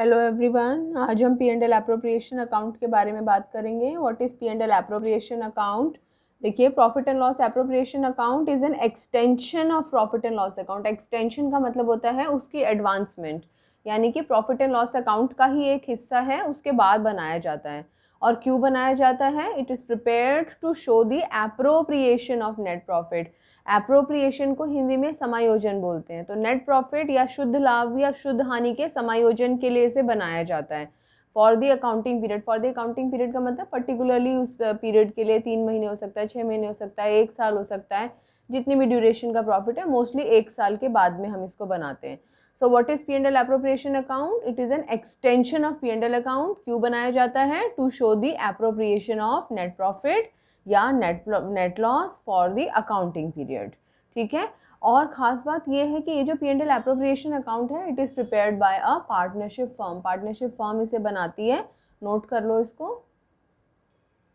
hello everyone आज हम P and L appropriation account के बारे में बात करेंगे what is P and L appropriation account देखिए profit and loss appropriation account is an extension of profit and loss account extension का मतलब होता है उसकी एडवांसमेंट यानी कि प्रॉफिट एंड लॉस अकाउंट का ही एक हिस्सा है उसके बाद बनाया जाता है और क्यों बनाया जाता है it is prepared to show the appropriation of net profit appropriation को हिंदी में समायोजन बोलते हैं तो नेट प्रॉफिट या शुद्ध लाभ या शुद्ध हानि के समायोजन के लिए इसे बनाया जाता है for the accounting period for the accounting period का मतलब पर्टिकुलरली उस पीरियड के लिए तीन महीने हो सकता है छः महीने हो सकता है एक साल हो सकता है जितनी भी ड्यूरेशन का प्रॉफिट है मोस्टली एक साल के बाद में हम इसको बनाते हैं so what is P and L appropriation account it is an extension of P and L account क्यों बनाया जाता है to show the appropriation of net profit या net net loss for the accounting period ठीक है और ख़ास बात यह है कि ये जो P and L appropriation account है it is prepared by a partnership firm partnership firm इसे बनाती है नोट कर लो इसको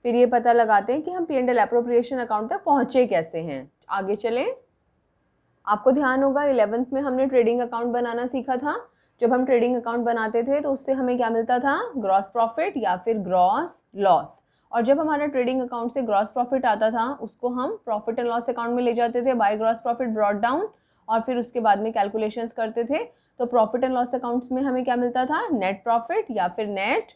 फिर ये पता लगाते हैं कि हम P and L appropriation account तक पहुँचे कैसे हैं आगे चलें आपको ध्यान होगा इलेवंथ में हमने ट्रेडिंग अकाउंट बनाना सीखा था जब हम ट्रेडिंग अकाउंट बनाते थे तो उससे हमें क्या मिलता था ग्रॉस प्रॉफिट या फिर ग्रॉस लॉस और जब हमारा ट्रेडिंग अकाउंट से ग्रॉस प्रॉफिट आता था उसको हम प्रॉफिट एंड लॉस अकाउंट में ले जाते थे by gross profit brought down और फिर उसके बाद में कैलकुलेशंस करते थे तो प्रॉफिट एंड लॉस अकाउंट्स में हमें क्या मिलता था नेट प्रॉफिट या फिर नेट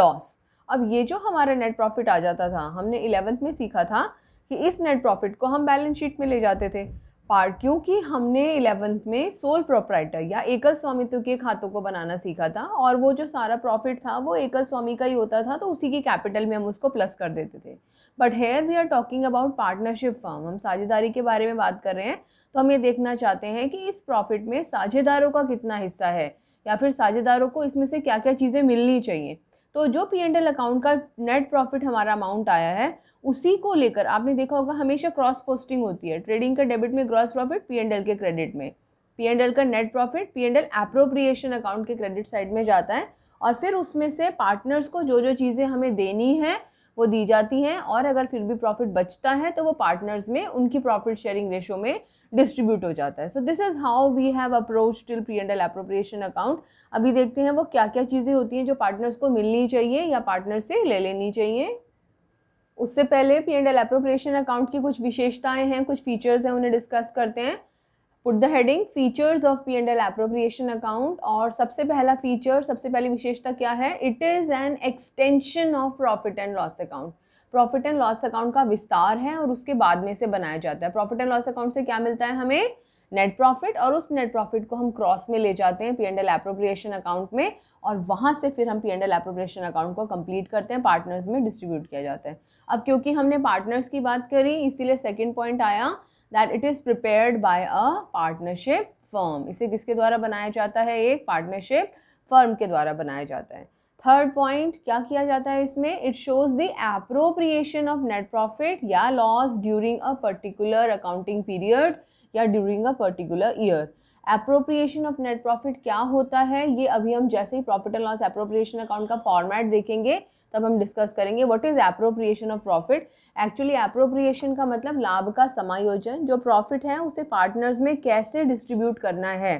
लॉस अब ये जो हमारा नेट प्रॉफिट आ जाता था हमने इलेवंथ में सीखा था कि इस नेट प्रॉफिट को हम बैलेंस शीट में ले जाते थे पार्ट क्योंकि हमने इलेवेंथ में सोल प्रोपराइटर या एकल स्वामित्व के खातों को बनाना सीखा था और वो जो सारा प्रॉफिट था वो एकल स्वामी का ही होता था तो उसी की कैपिटल में हम उसको प्लस कर देते थे but here we are talking about partnership firm हम साझेदारी के बारे में बात कर रहे हैं तो हम ये देखना चाहते हैं कि इस प्रॉफिट में साझेदारों का कितना हिस्सा है या फिर साझेदारों को इसमें से क्या क्या चीज़ें मिलनी चाहिए तो जो पी एंड एल अकाउंट का नेट प्रॉफिट हमारा अमाउंट आया है उसी को लेकर आपने देखा होगा हमेशा क्रॉस पोस्टिंग होती है ट्रेडिंग का डेबिट में gross profit P and L के क्रेडिट में पी एंड एल का net profit P and L appropriation account के क्रेडिट साइड में जाता है और फिर उसमें से पार्टनर्स को जो जो चीज़ें हमें देनी है वो दी जाती हैं और अगर फिर भी प्रॉफिट बचता है तो वो पार्टनर्स में उनकी प्रॉफिट शेयरिंग रेशो में डिस्ट्रीब्यूट हो जाता है so this is how we have approach till P and L appropriation account अभी देखते हैं वो क्या क्या चीज़ें होती हैं जो पार्टनर्स को मिलनी चाहिए या पार्टनर से ले लेनी चाहिए उससे पहले P and L appropriation account की कुछ विशेषताएं हैं कुछ फीचर्स हैं उन्हें डिस्कस करते हैं put the heading features of P and L appropriation account और सबसे पहला फीचर सबसे पहली विशेषता क्या है it is an extension of profit and loss account profit and loss account का विस्तार है और उसके बाद में से बनाया जाता है प्रॉफिट एंड लॉस अकाउंट से क्या मिलता है हमें नेट प्रॉफिट और उस नेट प्रॉफिट को हम क्रॉस में ले जाते हैं P and L appropriation account में और वहाँ से फिर हम P and L appropriation account को कंप्लीट करते हैं पार्टनर्स में डिस्ट्रीब्यूट किया जाता है अब क्योंकि हमने पार्टनर्स की बात करी इसीलिए सेकेंड पॉइंट आया that it is prepared by a partnership firm इसे किसके द्वारा बनाया जाता है एक पार्टनरशिप फर्म के द्वारा बनाया जाता है थर्ड पॉइंट क्या किया जाता है इसमें it shows the appropriation of net profit या loss during a particular accounting period या during a particular year appropriation of net profit क्या होता है ये अभी हम जैसे ही profit and loss appropriation account का फॉर्मेट देखेंगे तब हम डिस्कस करेंगे what is appropriation of profit actually appropriation का मतलब लाभ का समायोजन जो प्रॉफिट है उसे पार्टनर्स में कैसे डिस्ट्रीब्यूट करना है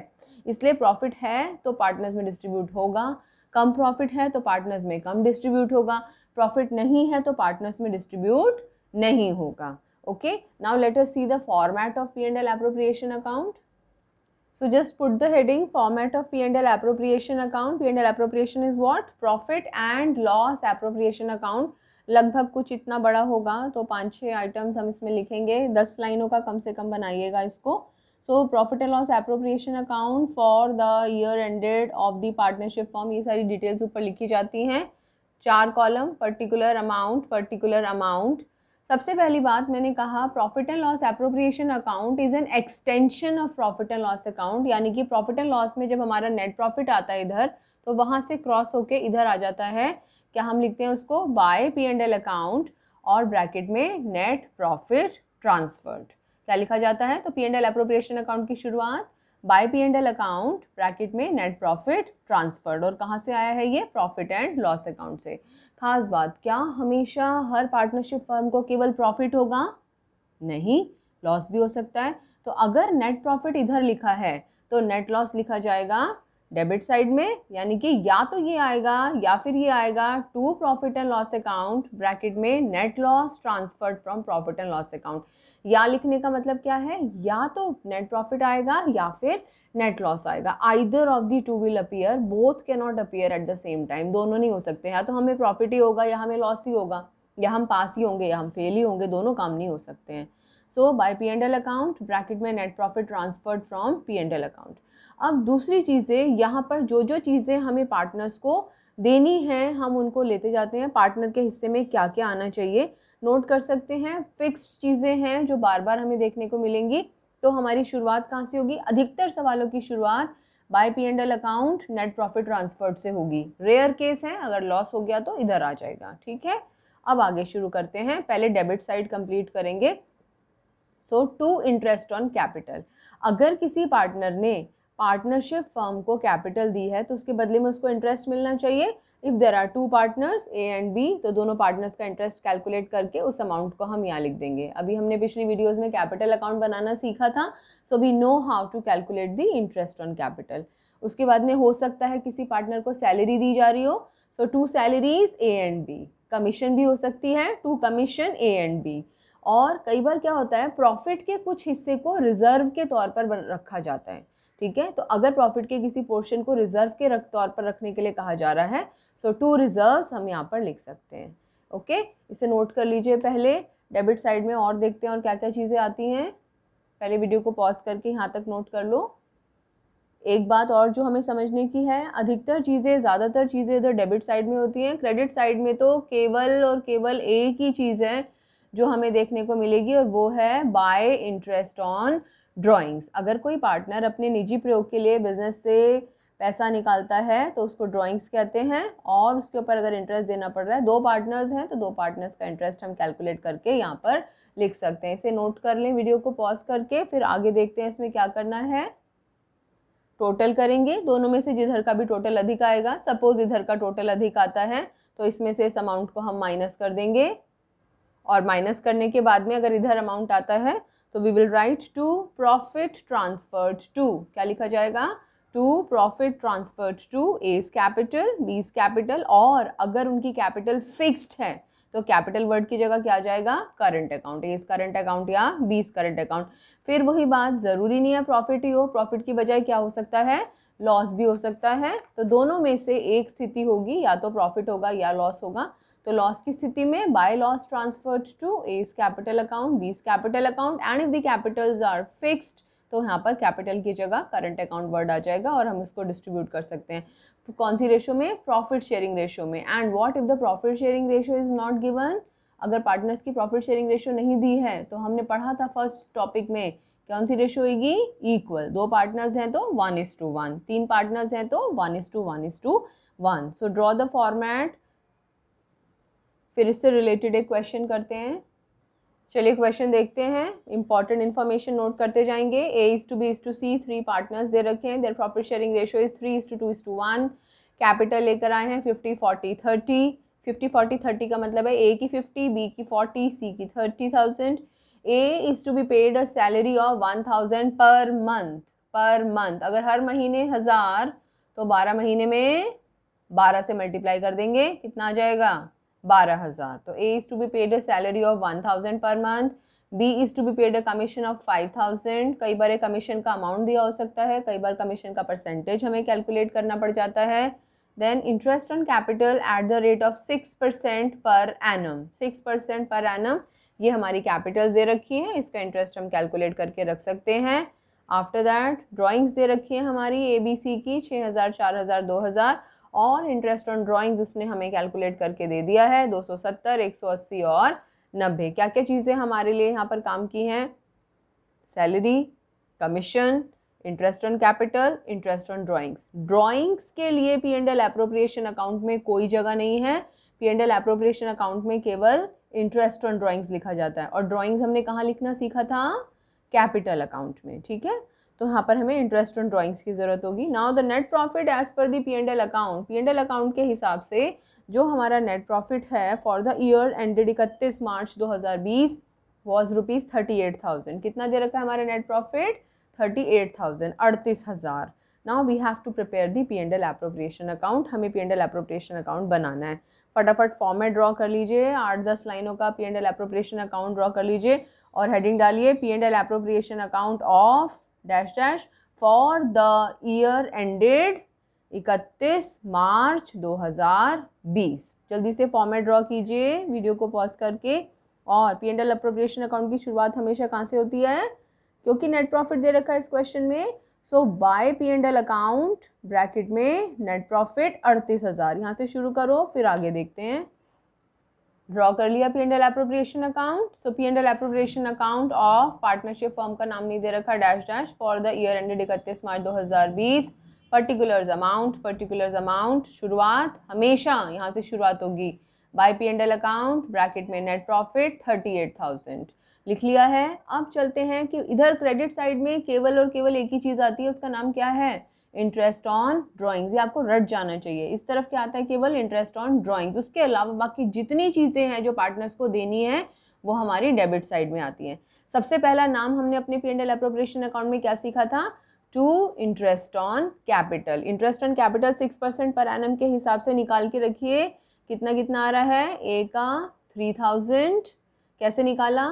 इसलिए प्रॉफिट है तो पार्टनर्स में डिस्ट्रीब्यूट होगा कम प्रॉफिट है तो पार्टनर्स में कम डिस्ट्रीब्यूट होगा प्रॉफिट नहीं है तो पार्टनर्स में डिस्ट्रीब्यूट नहीं होगा okay now let us see the format of P and L appropriation account so just put heading format of P and L appropriation account P and L appropriation is what profit and loss appropriation account लगभग कुछ इतना बड़ा होगा तो पाँच छः items हम इसमें लिखेंगे दस लाइनों का कम से कम बनाइएगा इसको so profit and loss appropriation account for the year ended of the partnership firm ये सारी डिटेल्स ऊपर लिखी जाती हैं चार column particular amount particular amount सबसे पहली बात मैंने कहा profit and loss appropriation account is an extension of profit and loss account यानी कि प्रॉफिट एंड लॉस में जब हमारा नेट प्रॉफिट आता है इधर तो वहाँ से क्रॉस होके इधर आ जाता है क्या हम लिखते हैं उसको by P and L account और ब्रैकेट में नेट प्रॉफिट ट्रांसफर्ड क्या लिखा जाता है तो P and L appropriation account की शुरुआत by P and L account bracket में नेट प्रॉफिट ट्रांसफर्ड और कहाँ से आया है ये प्रॉफिट एंड लॉस अकाउंट से खास बात क्या हमेशा हर पार्टनरशिप फर्म को केवल प्रॉफिट होगा नहीं लॉस भी हो सकता है तो अगर नेट प्रॉफिट इधर लिखा है तो नेट लॉस लिखा जाएगा डेबिट साइड में यानी कि या तो ये आएगा या फिर ये आएगा to profit and loss account bracket में net loss transferred from profit and loss account या लिखने का मतलब क्या है या तो नेट प्रॉफिट आएगा या फिर नेट लॉस आएगा either of the two will appear both can not appear at the same time दोनों नहीं हो सकते या तो हमें प्रॉफिट ही होगा या हमें लॉस ही होगा या हम पास ही होंगे या हम फेल ही होंगे दोनों काम नहीं हो सकते हैं so by P and L account bracket में net profit transferred from P and L account अब दूसरी चीज़ें यहाँ पर जो जो चीज़ें हमें पार्टनर्स को देनी है हम उनको लेते जाते हैं पार्टनर के हिस्से में क्या क्या आना चाहिए नोट कर सकते हैं फिक्स चीज़ें हैं जो बार बार हमें देखने को मिलेंगी तो हमारी शुरुआत कहाँ से होगी अधिकतर सवालों की शुरुआत by P and L account net profit transferred से होगी रेयर केस है अगर लॉस हो गया तो इधर आ जाएगा ठीक है अब आगे शुरू करते हैं पहले डेबिट साइड कंप्लीट करेंगे so to interest on capital अगर किसी पार्टनर ने पार्टनरशिप फर्म को कैपिटल दी है तो उसके बदले में उसको इंटरेस्ट मिलना चाहिए if there are two partners A and B तो दोनों पार्टनर्स का इंटरेस्ट कैलकुलेट करके उस अमाउंट को हम यहाँ लिख देंगे अभी हमने पिछली वीडियोस में कैपिटल अकाउंट बनाना सीखा था so we know how to calculate the interest on capital उसके बाद में हो सकता है किसी पार्टनर को सैलरी दी जा रही हो so to salaries A and B commission भी हो सकती है to commission A and B और कई बार क्या होता है प्रॉफिट के कुछ हिस्से को रिजर्व के तौर पर रखा जाता है ठीक है तो अगर प्रॉफिट के किसी पोर्शन को रिजर्व के रख तौर पर रखने के लिए कहा जा रहा है सो टू रिजर्व हम यहाँ पर लिख सकते हैं ओके इसे नोट कर लीजिए पहले डेबिट साइड में और देखते हैं और क्या क्या चीज़ें आती हैं पहले वीडियो को पॉज करके यहाँ तक नोट कर लो एक बात और जो हमें समझने की है अधिकतर चीज़ें ज़्यादातर चीज़ें इधर डेबिट साइड में होती हैं क्रेडिट साइड में तो केवल और केवल एक ही चीज़ है जो हमें देखने को मिलेगी और वो है बाय इंटरेस्ट ऑन ड्राइंग्स अगर कोई पार्टनर अपने निजी प्रयोग के लिए बिजनेस से पैसा निकालता है तो उसको ड्राइंग्स कहते हैं और उसके ऊपर अगर इंटरेस्ट देना पड़ रहा है दो पार्टनर्स हैं तो दो पार्टनर्स का इंटरेस्ट हम कैलकुलेट करके यहाँ पर लिख सकते हैं इसे नोट कर लें वीडियो को पॉज करके फिर आगे देखते हैं इसमें क्या करना है टोटल करेंगे दोनों में से जिधर का भी टोटल अधिक आएगा सपोज इधर का टोटल अधिक आता है तो इसमें से इस अमाउंट को हम माइनस कर देंगे और माइनस करने के बाद में अगर इधर अमाउंट आता है तो we will write to profit transferred to क्या लिखा जाएगा to profit transferred to A's capital B's capital और अगर उनकी कैपिटल फिक्स्ड है तो कैपिटल वर्ड की जगह क्या जाएगा current account A's current account या बीस करंट अकाउंट फिर वही बात जरूरी नहीं है प्रॉफिट ही हो प्रॉफिट की बजाय क्या हो सकता है लॉस भी हो सकता है तो दोनों में से एक स्थिति होगी या तो प्रॉफिट होगा या लॉस होगा तो लॉस की स्थिति में by loss transferred to A's capital account B's capital account and if the capitals are fixed तो यहाँ पर कैपिटल की जगह करंट अकाउंट वर्ड आ जाएगा और हम इसको डिस्ट्रीब्यूट कर सकते हैं कौन सी रेशो में प्रॉफिट शेयरिंग रेशो में and what if the profit sharing ratio is not given अगर पार्टनर्स की प्रॉफिट शेयरिंग रेशो नहीं दी है तो हमने पढ़ा था फर्स्ट टॉपिक में कौन सी रेशो होगी इक्वल दो पार्टनर्स हैं तो वन इज टू वन तीन पार्टनर्स हैं तो one is to one is to one so draw the format फिर इससे रिलेटेड एक क्वेश्चन करते हैं चलिए क्वेश्चन देखते हैं इंपॉर्टेंट इन्फॉर्मेशन नोट करते जाएंगे A is to B is to C three partners दे रखे हैं their profit sharing ratio is three is to two is to one capital लेकर आए हैं fifty forty thirty fifty forty thirty का मतलब है ए की फिफ्टी बी की फोर्टी सी की thirty thousand A is to be paid a salary of one thousand per month per month अगर हर महीने हज़ार तो बारह महीने में बारह से मल्टीप्लाई कर देंगे कितना आ जाएगा बारह हज़ार तो A is to be paid a salary of one thousand per month B is to be paid a commission of five thousand कई बार कमीशन का अमाउंट दिया हो सकता है कई बार कमीशन का परसेंटेज हमें कैलकुलेट करना पड़ जाता है then interest on capital at the rate of six percent per annum six percent per annum ये हमारी कैपिटल्स दे रखी है इसका इंटरेस्ट हम कैलकुलेट करके रख सकते हैं आफ्टर दैट ड्राइंग्स दे रखी है हमारी ए बी सी की छः हज़ार चार हज़ार दो हज़ार और इंटरेस्ट ऑन ड्राइंग्स उसने हमें कैलकुलेट करके दे दिया है दो सौ सत्तर एक सौ अस्सी और नब्बे क्या क्या चीज़ें हमारे लिए यहाँ पर काम की हैं salary commission interest on capital interest on drawings drawings के लिए P and L appropriation account में कोई जगह नहीं है P and L appropriation account में केवल इंटरेस्ट ऑन ड्राइंग्स लिखा जाता है और ड्राइंग्स हमने कहाँ लिखना सीखा था कैपिटल अकाउंट में ठीक है तो यहाँ पर हमें इंटरेस्ट ऑन ड्राइंग्स की ज़रूरत होगी now the net profit as per the P and L account P and L account के हिसाब से जो हमारा नेट प्रॉफिट है फॉर द ईयर एंडेड इकतीस March 2020 was rupees thirty eight thousand कितना दे रखा है हमारा net profit thirty eight thousand अड़तीस हज़ार now we have to prepare the P and L appropriation account हमें P and L appropriation account बनाना है फटाफट फॉर्मेट ड्रॉ कर लीजिए आठ दस लाइनों का P and L appropriation account draw कर लीजिए और हेडिंग डालिए P and L appropriation account of dash dash for the year ended इकतीस मार्च 2020 जल्दी से फॉर्मेट ड्रॉ कीजिए वीडियो को पॉज करके और P and L appropriation account की शुरुआत हमेशा कहाँ से होती है क्योंकि नेट प्रॉफिट दे रखा है इस क्वेश्चन में so by P and L account bracket में नेट प्रॉफिट अड़तीस हज़ार यहाँ से शुरू करो फिर आगे देखते हैं ड्रॉ कर लिया P and L appropriation account so P and L appropriation account of partnership firm का नाम नहीं दे रखा dash dash for the year ended इकतीस मार्च दो हज़ार बीस पर्टिकुलर्स अमाउंट पर्टिकुलर्स अमाउंट शुरुआत हमेशा यहाँ से शुरुआत होगी by P and L account bracket में net profit thirty eight thousand लिख लिया है अब चलते हैं कि इधर क्रेडिट साइड में केवल और केवल एक ही चीज़ आती है उसका नाम क्या है इंटरेस्ट ऑन ड्राइंग्स ये आपको रट जाना चाहिए इस तरफ क्या आता है केवल इंटरेस्ट ऑन ड्राइंग्स उसके अलावा बाकी जितनी चीज़ें हैं जो पार्टनर्स को देनी है वो हमारी डेबिट साइड में आती हैं सबसे पहला नाम हमने अपने P and L appropriation account में क्या सीखा था to interest on capital interest on capital six percent per annum के हिसाब से निकाल के रखिए कितना कितना आ रहा है ए का थ्री थाउजेंड कैसे निकाला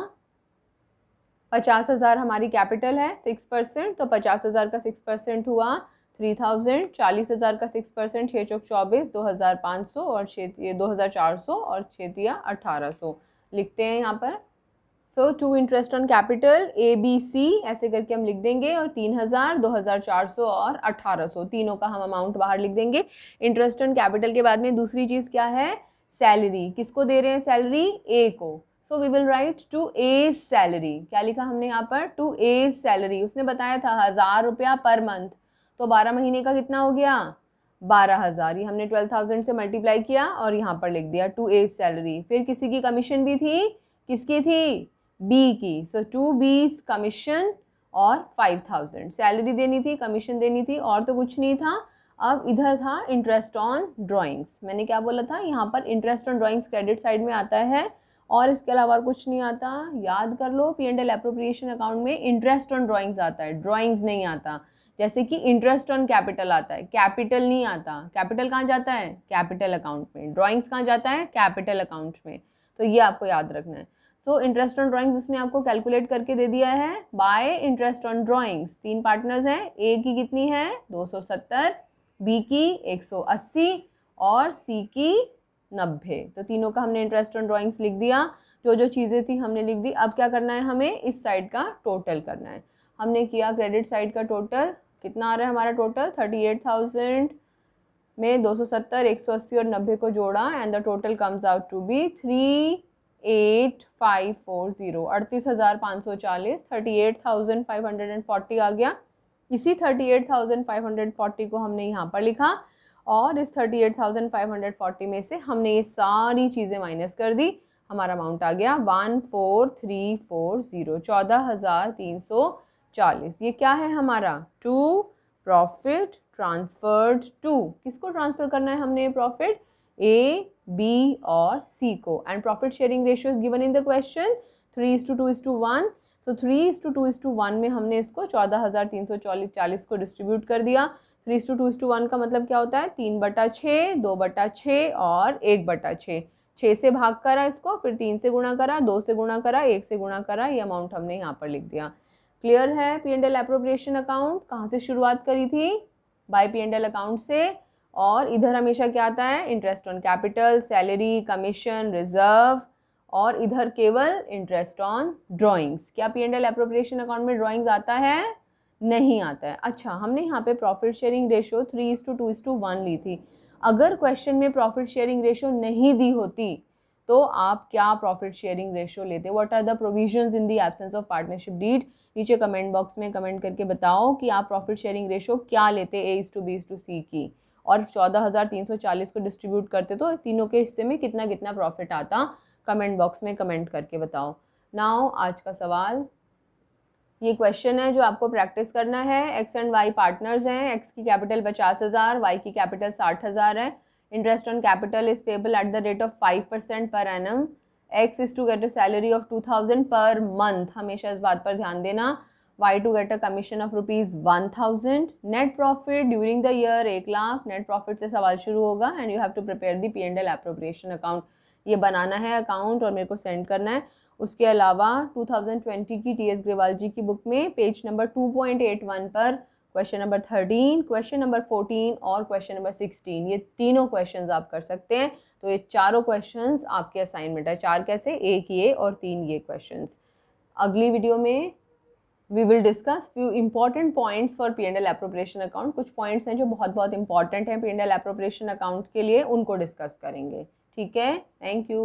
पचास हज़ार हमारी कैपिटल है सिक्स परसेंट तो पचास हज़ार का सिक्स परसेंट हुआ थ्री थाउजेंड चालीस हज़ार का सिक्स परसेंट छः चौक चौबीस दो हज़ार पाँच सौ और छः दो हज़ार चार सौ और छतिया अठारह सौ लिखते हैं यहाँ पर so to interest on capital A B C ऐसे करके हम लिख देंगे और तीन हज़ार दो हज़ार चार सौ और अट्ठारह सौ तीनों का हम अमाउंट बाहर लिख देंगे इंटरेस्ट ऑन कैपिटल के बाद में दूसरी चीज़ क्या है सैलरी किसको दे रहे हैं सैलरी ए को so we will write to A's salary क्या लिखा हमने यहाँ पर टू एज सैलरी उसने बताया था हज़ार रुपया पर मंथ तो बारह महीने का कितना हो गया बारह हज़ार ये हमने ट्वेल्व थाउजेंड से मल्टीप्लाई किया और यहाँ पर लिख दिया टू एज सैलरी फिर किसी की कमीशन भी थी किसकी थी बी की सो टू बीज कमीशन और फाइव थाउजेंड सैलरी देनी थी कमीशन देनी थी और तो कुछ नहीं था अब इधर था इंटरेस्ट ऑन ड्राइंग्स मैंने क्या बोला था यहाँ पर interest on drawings credit side में आता है और इसके अलावा और कुछ नहीं आता याद कर लो P and L appropriation account में इंटरेस्ट ऑन ड्राइंग्स आता है ड्राइंग्स नहीं आता जैसे कि इंटरेस्ट ऑन कैपिटल आता है कैपिटल नहीं आता कैपिटल कहाँ जाता है कैपिटल अकाउंट में ड्राइंग्स कहाँ जाता है कैपिटल अकाउंट में तो ये आपको याद रखना है सो इंटरेस्ट ऑन ड्राइंग्स उसने आपको कैलकुलेट करके दे दिया है बाय इंटरेस्ट ऑन ड्राइंग्स तीन पार्टनर्स हैं ए की कितनी है 270 बी की 180 और सी की नब्बे तो तीनों का हमने इंटरेस्ट ऑन ड्रॉइंग्स लिख दिया जो जो चीज़ें थी हमने लिख दी अब क्या करना है हमें इस साइड का टोटल करना है हमने किया क्रेडिट साइड का टोटल कितना आ रहा है हमारा टोटल थर्टी एट थाउजेंड में दो सौ सत्तर एक सौ अस्सी और नब्बे को जोड़ा and the total comes out to be three eight five four zero अड़तीस हज़ार पाँच सौ चालीस thirty eight thousand five hundred and forty आ गया इसी thirty eight thousand five hundred forty को हमने यहाँ पर लिखा और इस thirty eight thousand five hundred forty में से हमने ये सारी चीज़ें माइनस कर दी हमारा अमाउंट आ गया one four three four zero चौदह हज़ार तीन सौ चालीस ये क्या है हमारा टू प्रॉफिट ट्रांसफर्ड टू किसको ट्रांसफ़र करना है हमने प्रॉफिट ए बी और सी को and profit sharing ratio is given in the question three is to two is to one so three is to two is to one में हमने इसको चौदह हज़ार तीन सौ चालीस को डिस्ट्रीब्यूट कर दिया three two two two one का मतलब क्या होता है तीन बटा छः दो बटा छः और एक बटा छः छः से भाग करा इसको फिर तीन से गुणा करा दो से गुणा करा एक से गुणा करा ये अमाउंट हमने यहाँ पर लिख दिया क्लियर है P and L appropriation account कहाँ से शुरुआत करी थी by P and L account से और इधर हमेशा क्या आता है interest on capital salary commission reserve और इधर केवल इंटरेस्ट ऑन ड्रॉइंग्स क्या P and L appropriation account में ड्रॉइंग्स आता है नहीं आता है अच्छा हमने यहाँ पे profit sharing ratio three is to two two is to one थी अगर क्वेश्चन में प्रॉफिट शेयरिंग रेशो नहीं दी होती तो आप क्या प्रॉफिट शेयरिंग रेशो लेते what are the provisions in the absence of partnership deed नीचे कमेंट बॉक्स में कमेंट करके बताओ कि आप प्रॉफिट शेयरिंग रेशो क्या लेते A to B is to C की और चौदह को डिस्ट्रीब्यूट करते तो तीनों के हिस्से में कितना कितना प्रॉफिट आता कमेंट बॉक्स में कमेंट करके बताओ नाओ आज का सवाल ये क्वेश्चन है जो आपको प्रैक्टिस करना है एक्स एंड वाई पार्टनर्स हैं एक्स की कैपिटल पचास हज़ार वाई की कैपिटल साठ हज़ार है interest on capital is payable at the rate of five percent per annum X is to get a salary of two thousand per month हमेशा इस बात पर ध्यान देना Y to get a commission of rupees one thousand net profit during the year एक lakh net profit से सवाल शुरू होगा and you have to prepare the and L appropriation account ये बनाना है अकाउंट और मेरे को सेंड करना है उसके अलावा 2020 की टी एस ग्रेवाल जी की बुक में पेज नंबर 2.81 पर क्वेश्चन नंबर 13, क्वेश्चन नंबर 14 और क्वेश्चन नंबर 16 ये तीनों क्वेश्चन आप कर सकते हैं तो ये चारों क्वेश्चन आपके असाइनमेंट है चार कैसे एक ये और तीन ये क्वेश्चन अगली वीडियो में we will discuss few important points for P and L appropriation account कुछ पॉइंट्स हैं जो बहुत बहुत इंपॉर्टेंट हैं P and L appropriation account के लिए उनको डिस्कस करेंगे ठीक है थैंक यू